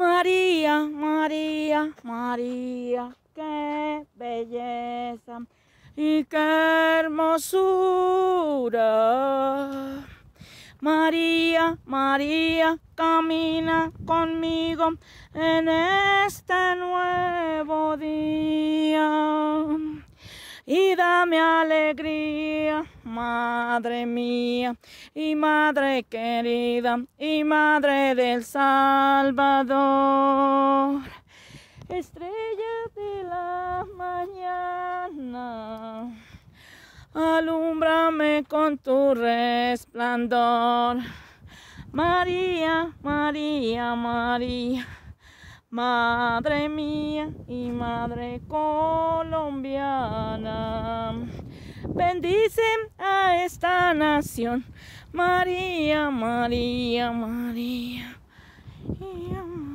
María, María, María, qué belleza y qué hermosura. María, María, camina conmigo en esta nueva. mi alegría, madre mía y madre querida y madre del Salvador. Estrella de la mañana, alumbrame con tu resplandor. María, María, María, Madre mía y Madre Colombia. Bendice a esta nación. María, María, María. María.